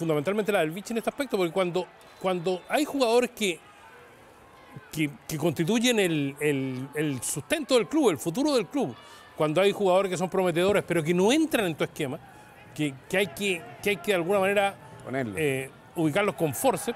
fundamentalmente la del Vichy en este aspecto, porque cuando, cuando hay jugadores que, que, constituyen el, sustento del club, el futuro del club, cuando hay jugadores que son prometedores, pero que no entran en tu esquema, que, hay, que, hay que de alguna manera eh, ubicarlos con force,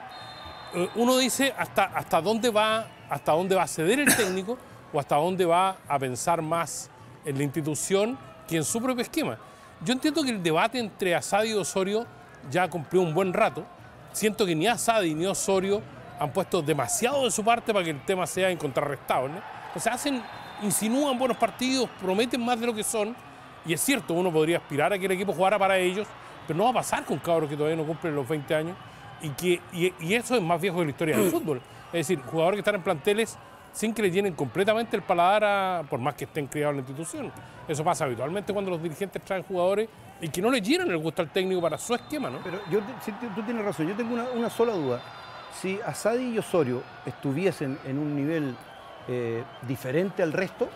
eh, uno dice hasta, hasta, dónde va, hasta dónde va a ceder el técnico o hasta dónde va a pensar más en la institución que en su propio esquema. Yo entiendo que el debate entre Asadio y Osorio ya cumplió un buen rato. Siento que ni Asadi ni Osorio han puesto demasiado de su parte para que el tema sea en ¿no? O sea, hacen, insinúan buenos partidos, prometen más de lo que son. Y es cierto, uno podría aspirar a que el equipo jugara para ellos, pero no va a pasar con cabros que todavía no cumplen los 20 años. Y, que, y, eso es más viejo de la historia del fútbol. Es decir, jugadores que están en planteles sin que le llenen completamente el paladar, por más que estén criados en la institución. Eso pasa habitualmente cuando los dirigentes traen jugadores y que no le dieran el gusto al técnico para su esquema, ¿no? Pero yo, tú tienes razón, yo tengo una, sola duda. Si Asadi y Osorio estuviesen en un nivel eh, diferente al resto,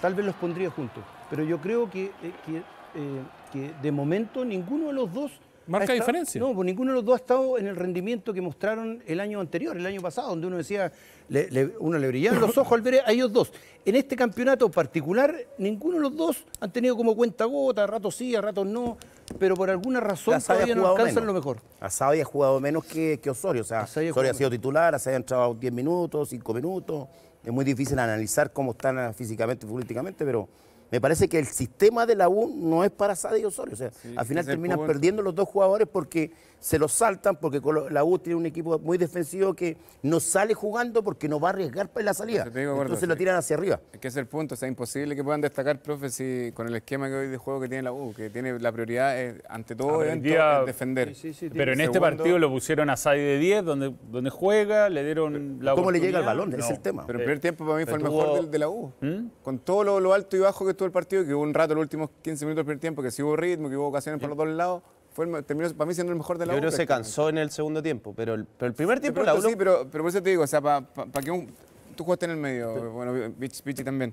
tal vez los pondría juntos. Pero yo creo que, eh, eh, que de momento ninguno de los dos Marca diferencia. No, pues ninguno de los dos ha estado en el rendimiento que mostraron el año anterior, el año pasado, donde uno decía, le, uno le brillaban los ojos al ver a ellos dos. En este campeonato particular, ninguno de los dos han tenido como cuenta gota, a ratos sí, a ratos no, pero por alguna razón todavía no alcanzan lo mejor. ya ha jugado menos que, que Osorio, o sea, Osorio ha sido titular, Asadi ha entrado 10 minutos, 5 minutos, es muy difícil analizar cómo están físicamente y políticamente, pero me parece que el sistema de la U no es para Sadio Osorio. O sea, al final terminan perdiendo los dos jugadores porque se los saltan, porque la U tiene un equipo muy defensivo que no sale jugando porque no va a arriesgar para pues, la salida. Entonces lo tiran hacia arriba. Es que es el punto, o sea, imposible que puedan destacar, profe, si con el esquema que hoy de juego que tiene la U, que tiene la prioridad eh, ante todo es defender. pero en este partido lo pusieron a Sadio de 10, donde, juega, le dieron la ¿Cómo le llega el balón? ese Es el tema. Pero eh, el primer tiempo para mí fue el mejor de la U. ¿Mm? Con todo lo, alto y bajo que tú el partido, que hubo un rato, los últimos 15 minutos del primer tiempo, que si hubo ritmo, que hubo ocasiones por los dos lados. Fue terminó para mí siendo el mejor de la Yo creo se cansó en el segundo tiempo, pero el, primer tiempo la pero, por eso te digo, o sea, para que tú jugaste en el medio, bueno, Pichi también,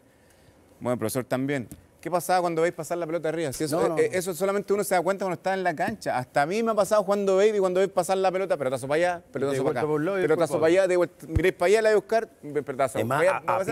bueno, profesor también. ¿Qué pasaba cuando veis pasar la pelota arriba? Eh, eso, solamente uno se da cuenta cuando está en la cancha. Hasta a mí me ha pasado veis y cuando veis pasar la pelota, pelotazo para allá, pelotazo para acá. pelotazo para allá, miréis para allá, la voy a buscar, pelotazo. Además,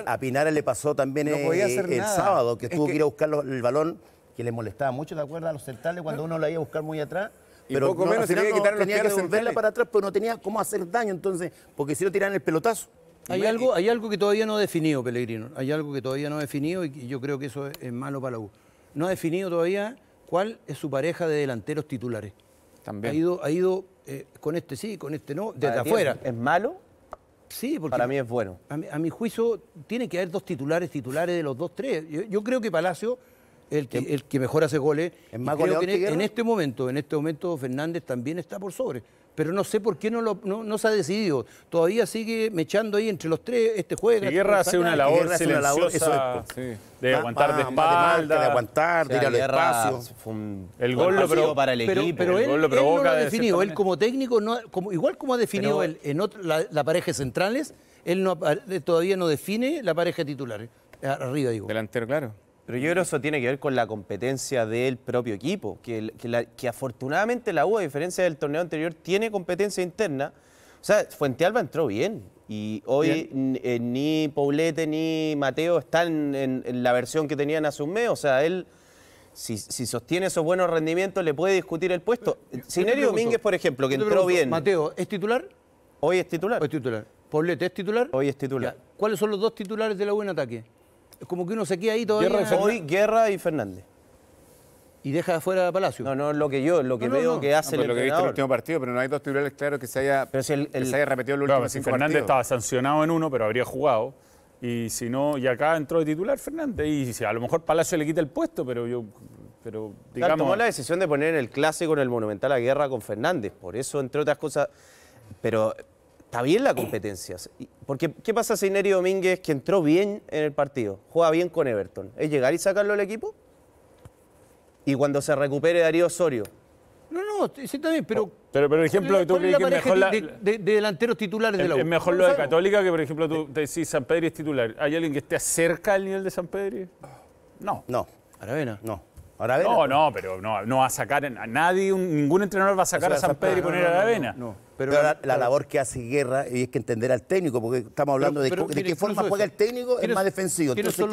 a, Pinara le pasó también eh, el, sábado, que tuvo que... ir a buscar el balón, que le molestaba mucho, ¿te acuerdas? A los centrales, cuando uno la iba a buscar muy atrás. pero poco menos tenía que quitar para atrás, pero no tenía cómo hacer daño, entonces, porque si no tiran el pelotazo. Hay algo, hay algo que todavía no ha definido Pellegrino, hay algo que todavía no ha definido y yo creo que eso es malo para la U. No ha definido todavía cuál es su pareja de delanteros titulares. También. Ha ido, ha ido eh, con este sí, con este no, desde afuera. ¿Es malo? Sí, porque. Para mí es bueno. A mi, juicio, tiene que haber dos titulares, titulares de los dos, tres. yo creo que Palacio Em- el que, mejor hace goles. en, este, este momento, en este momento Fernández también está por sobre. Pero no sé por qué no, no, se ha decidido. Todavía sigue mechando ahí entre los tres este juega este Guerra hace una labor de aguantar de espalda. De, aguantar, tirar de espacio. el gol lo provoca para el equipo. Pero, él, como técnico, no, igual como ha definido él, en la, pareja centrales, él todavía no define la pareja titular. Arriba, digo. Delantero, claro. Pero yo creo que eso tiene que ver con la competencia del propio equipo, que, afortunadamente la U, a diferencia del torneo anterior, tiene competencia interna. O sea, Fuente Alba entró bien. Y hoy eh, ni Paulete ni Mateo están en, la versión que tenían a un mes. O sea, él, si, sostiene esos buenos rendimientos, le puede discutir el puesto. Sinerio Domínguez, por ejemplo, que entró bien. Mateo, ¿es titular? Hoy es titular. Hoy es titular. es titular? Hoy es titular. ¿Cuáles son los dos titulares de la U en ataque? Es como que uno se queda ahí todavía. Guerra Hoy Guerra y Fernández. ¿Y deja de fuera de Palacio? No, no, es lo que yo, lo que veo que hace el lo que viste en el último partido, pero no hay dos titulares claros que se haya, se haya repetido el último claro, Fernández estaba sancionado en uno, pero habría jugado. Y si no, y acá entró de titular Fernández. Y si, a lo mejor Palacio le quita el puesto, pero yo. Pero, digamos... tomó la decisión de poner en el clásico en el Monumental a guerra con Fernández. Por eso, entre otras cosas. Pero está bien la competencia. Porque, ¿qué pasa si Neri Domínguez, que entró bien en el partido, juega bien con Everton? ¿Es llegar y sacarlo al equipo? Y cuando se recupere Darío Osorio. No, no, sí, está bien, pero. Oh, pero, ejemplo tú crees que mejor. La, de, delanteros titulares de la U. Es mejor lo de Católica que, por ejemplo, tú decís San Pedro es titular. ¿Hay alguien que esté cerca al nivel de San Pedro No. No. Aravena. No. Aravena. No, no, pero no, no va a sacar a nadie, ningún entrenador va a sacar a San Pedro y poner a Aravena. no. Pero, la, labor que hace Guerra y es que entender al técnico, porque estamos hablando de, qué forma juega el técnico, es más defensivo. Entonces,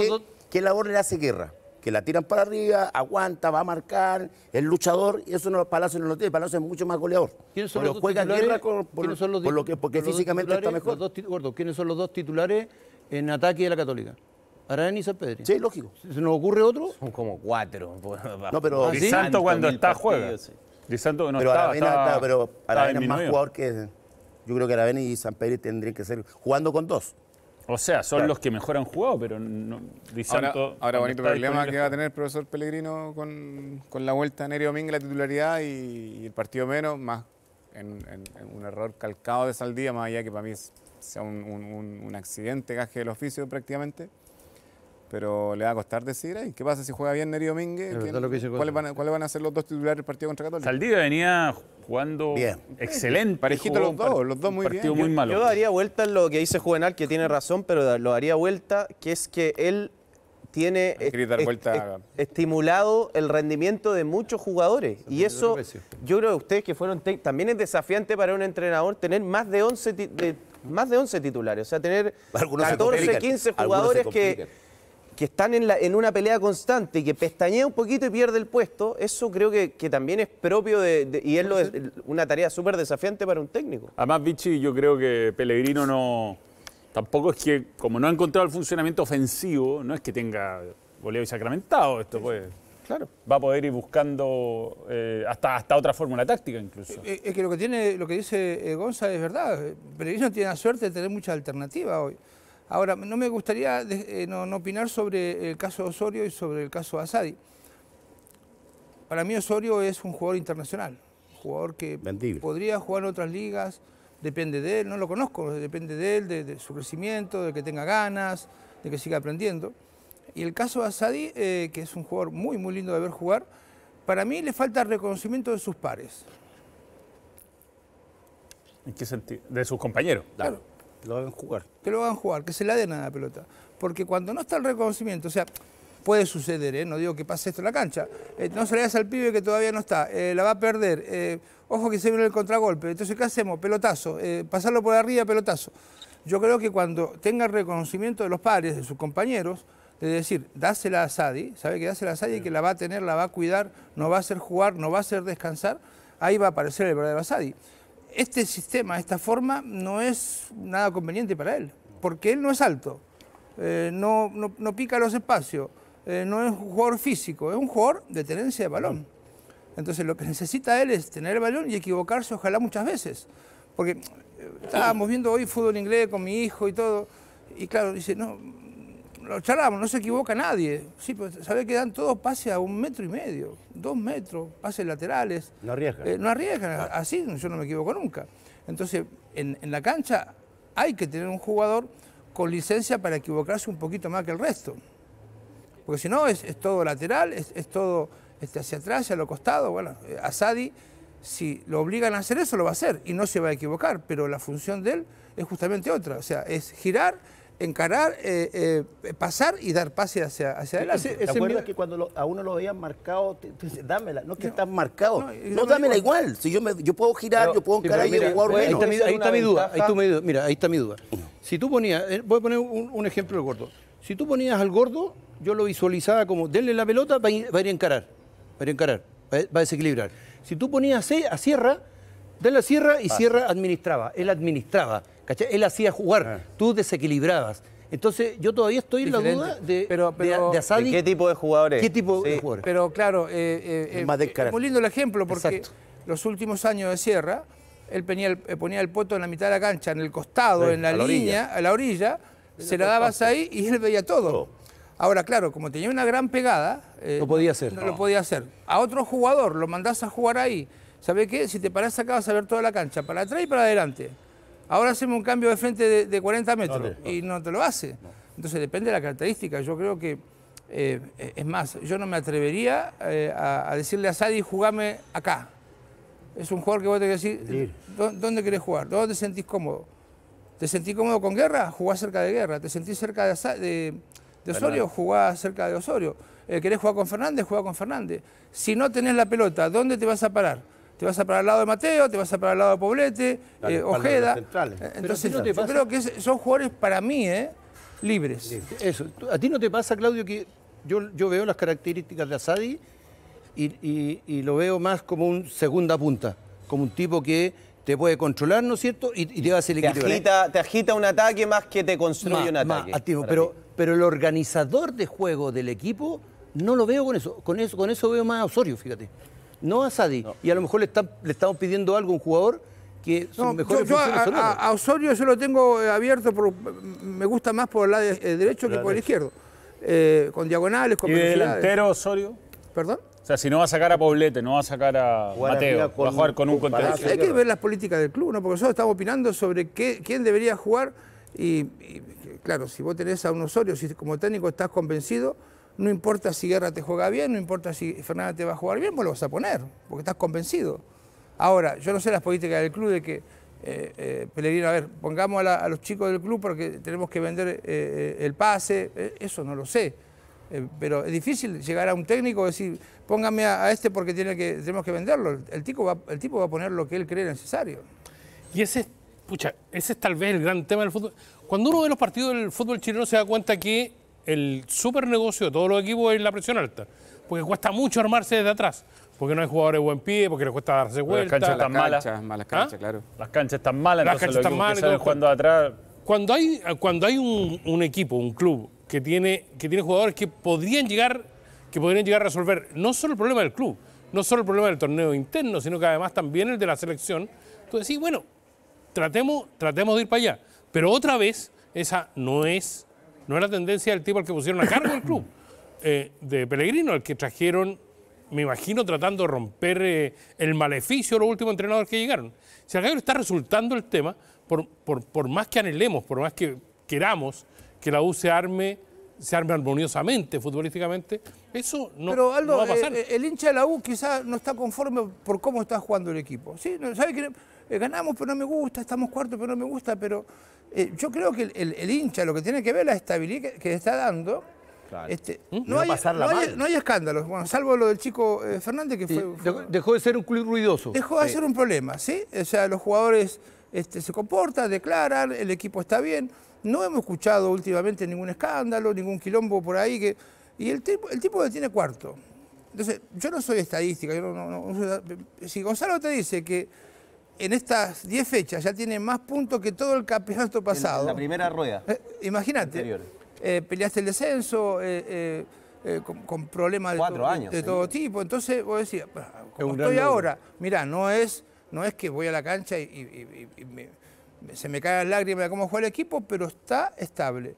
¿qué, labor le hace Guerra? Que la tiran para arriba, aguanta, va a marcar, es luchador, y eso no, Palacio no lo tiene, Palacio es mucho más goleador. ¿Quiénes son los dos Guerra los, porque físicamente está mejor. ¿Quiénes son los dos titulares en ataque de la Católica? Arán y San Pedro. Sí, lógico. ¿Se nos ocurre otro? Son como cuatro. No, pero... Santo ¿Ah, cuando está juega pero Aravena, pero es más jugador que. Yo creo que Aravena y San Pedro tendrían que ser jugando con dos. O sea, son los que mejor han jugado, pero no, Ahora, ahora bonito problema que va a tener el profesor Pellegrino con, la vuelta a Nerio Domingo la titularidad y, el partido menos, más en, un error calcado de Saldía, más allá que para mí sea un, un accidente, gaje del oficio prácticamente. Pero le va a costar decir, ¿qué pasa si juega bien Nerio Domínguez? ¿Cuáles van, a ser los dos titulares del partido contra Católica? Saldivia venía jugando bien. excelente. Parejito los dos, los dos muy malo. Yo, daría vuelta en lo que dice Juvenal, que tiene razón, pero lo daría vuelta, que es que él tiene estimulado el rendimiento de muchos jugadores. Y eso, yo creo que ustedes que fueron, también es desafiante para un entrenador tener más de 11, más de 11 titulares, o sea, tener 14, 15 jugadores que que están en, en, una pelea constante, y que pestañea un poquito y pierde el puesto, eso creo que, también es propio de, y es una tarea súper desafiante para un técnico. Además, Vichy, yo creo que Pellegrino no... Tampoco es que, como no ha encontrado el funcionamiento ofensivo, no es que tenga goleado y sacramentado esto, pues. Claro. Va a poder ir buscando eh, hasta, hasta otra fórmula táctica incluso. Eh, eh, es, que lo que tiene, lo que dice González es verdad. Pellegrino tiene la suerte de tener muchas alternativas hoy. Ahora, no me gustaría eh, no, opinar sobre el caso de Osorio y sobre el caso de Asadi. Para mí Osorio es un jugador internacional, un jugador que podría jugar en otras ligas, depende de él, no lo conozco, depende de él, de, su crecimiento, de que tenga ganas, de que siga aprendiendo. Y el caso de Asadi, eh, que es un jugador muy, muy lindo de ver jugar, para mí le falta reconocimiento de sus pares. ¿En qué sentido? De sus compañeros. claro. Que lo hagan jugar. Que lo jugar, que se la den a la pelota. Porque cuando no está el reconocimiento, o sea, puede suceder, ¿eh? no digo que pase esto en la cancha. Eh, no se le das al pibe que todavía no está, eh, la va a perder. ojo que se viene el contragolpe. Entonces, ¿qué hacemos? Pelotazo. pasarlo por arriba, pelotazo. Yo creo que cuando tenga el reconocimiento de los padres, de sus compañeros, de decir, dásela a Sadi, sabe que dásela a Sadi, que la va a tener, la va a cuidar, no va a hacer jugar, no va a hacer descansar, ahí va a aparecer el verdadero Sadi este sistema, esta forma, no es nada conveniente para él, porque él no es alto, eh, no, no, pica los espacios, eh, no es un jugador físico, es un jugador de tenencia de balón. Entonces lo que necesita él es tener el balón y equivocarse, ojalá muchas veces. Porque eh, estábamos viendo hoy fútbol inglés con mi hijo y todo, y claro, dice, no, lo charlamos, no se equivoca nadie. Sí, sabe que dan todos pases a un metro y medio, dos metros, pases laterales. No arriesgan. Eh, no arriesgan, así yo no me equivoco nunca. Entonces, en, la cancha hay que tener un jugador con licencia para equivocarse un poquito más que el resto. Porque si no, es, todo lateral, es, todo este, hacia atrás, hacia los costados. Bueno, eh, a Sadi, si lo obligan a hacer eso, lo va a hacer y no se va a equivocar, pero la función de él es justamente otra. O sea, es girar encarar, eh, eh, pasar y dar pase hacia, hacia adelante. ¿Te, que cuando a uno lo habían marcado, dámela? No es que no, estás marcado. No, dámela igual. Si yo, me, yo puedo girar, yo puedo encarar y jugar bueno. Ahí está, mi, ahí está mi duda. Ahí mira, ahí está mi duda. Si tú ponías, eh, voy a poner un, ejemplo del gordo. Si tú ponías al gordo, yo lo visualizaba como, denle la pelota, va a ir, a, encarar, va a ir a encarar, va a, desequilibrar. Si tú ponías a Sierra, de la Sierra y Sierra administraba, él administraba, Él hacía jugar, ah. tú desequilibrabas. Entonces, yo todavía estoy en la duda de, ¿Qué tipo de jugadores? ¿Qué tipo Pero claro, eh, eh, eh, muy lindo el ejemplo porque los últimos años de Sierra, él ponía el, ponía el en la mitad de la cancha, en el costado, en la, línea, a la orilla, se la dabas ahí y él veía todo. Ahora, claro, como tenía una gran pegada... no podía hacer. No, no, lo podía hacer. A otro jugador lo mandás a jugar ahí Sabes qué? Si te parás acá vas a ver toda la cancha, para atrás y para adelante. Ahora hacemos un cambio de frente de, 40 metros y no te lo hace. Entonces depende de la característica. Yo creo que, eh, es más, yo no me atrevería eh, a, decirle a Sadi, jugame acá. Es un jugador que vos tenés que decir, ¿dónde querés jugar? ¿Dónde te sentís cómodo? ¿Te sentís cómodo con Guerra? Jugá cerca de Guerra. ¿Te sentís cerca de, de, Osorio? ¿Jugás cerca de Osorio. Eh, ¿Querés jugar con Fernández? Jugá con Fernández. Si no tenés la pelota, ¿dónde te vas a parar? te vas a parar al lado de Mateo, te vas a parar al lado de Poblete, eh, Ojeda. Eh, entonces, creo que son jugadores para mí, ¿eh? Libres. Eso. ¿A ti no te pasa, Claudio, que yo, yo veo las características de Asadi y, lo veo más como un segunda punta, como un tipo que te puede controlar, ¿no es cierto? Y, te va a hacer equilibrio. ¿eh? Te agita, un ataque más que te construye un ataque. pero, pero el organizador de juego del equipo no lo veo con eso. Con eso, con eso veo más a Osorio, fíjate. No a Sadi. Y a lo mejor le, estamos pidiendo algo a un jugador que mejor. a, Osorio yo lo tengo eh, abierto, por, me gusta más por el lado eh, derecho que por el izquierdo. Eh, con diagonales, con ¿Y delantero Osorio? ¿Perdón? O sea, si no va a sacar a Poblete, no va a sacar a Mateo, va a jugar con un contra Hay, que ver las políticas del club, ¿no? Porque nosotros estamos opinando sobre quién debería jugar y, y, claro, si vos tenés a un Osorio, si como técnico estás convencido no importa si Guerra te juega bien, no importa si Fernández te va a jugar bien, vos lo vas a poner, porque estás convencido. Ahora, yo no sé las políticas del club de que, eh, eh a ver, pongamos a, los chicos del club porque tenemos que vender eh, eh, el pase, eso no lo sé. pero es difícil llegar a un técnico y decir, póngame a, este porque tiene que, tenemos que venderlo. El, va, el tipo va a poner lo que él cree necesario. Y ese, pucha, ese es tal vez el gran tema del fútbol. Cuando uno ve los partidos del fútbol chileno se da cuenta que el super negocio de todos los equipos es la presión alta, porque cuesta mucho armarse desde atrás. Porque no hay jugadores buen pie, porque les cuesta darse vuelta. Las canchas están malas. canchas, claro. Las canchas están malas, las canchas están malas. atrás. Cuando hay, cuando hay un, equipo, un club, que tiene, que tiene jugadores que podrían llegar, que podrían llegar a resolver no solo el problema del club, no solo el problema del torneo interno, sino que además también el de la selección, tú decís, bueno, tratemos, tratemos de ir para allá. Pero otra vez, esa no es no era tendencia del tipo al que pusieron a cargo el club, eh, de Pellegrino, al que trajeron, me imagino, tratando de romper eh, el maleficio de los últimos entrenadores que llegaron. Si al está resultando el tema, por, por, por, más que anhelemos, por más que queramos que la U se arme, se arme armoniosamente futbolísticamente, eso no, va a pasar. Eh, el hincha de la U quizás no está conforme por cómo está jugando el equipo. ¿sí? ¿Sabe que eh, ganamos pero no me gusta, estamos cuarto pero no me gusta, pero eh, yo creo que el, hincha lo que tiene que ver la estabilidad que, está dando. Este, ¿Mm? no, hay, no, escándalos, bueno, salvo lo del chico eh, Fernández que fue, Dejó de ser un club ruidoso. Dejó de ser un problema, ¿sí? O sea, los jugadores este, se comportan, declaran, el equipo está bien. No hemos escuchado últimamente ningún escándalo, ningún quilombo por ahí. Que, y el tipo, el tiene cuarto. Entonces, yo no soy estadística, yo si Gonzalo te dice que en estas 10 fechas ya tiene más puntos que todo el campeonato pasado. En la primera rueda. Eh, imagínate. Eh, peleaste el descenso. Eh, con, problemas de, todo, tipo. Entonces vos decías, como estoy ahora, mira, no es, no es que voy a la cancha y, se me caen lágrimas lágrima de cómo juega el equipo, pero está estable.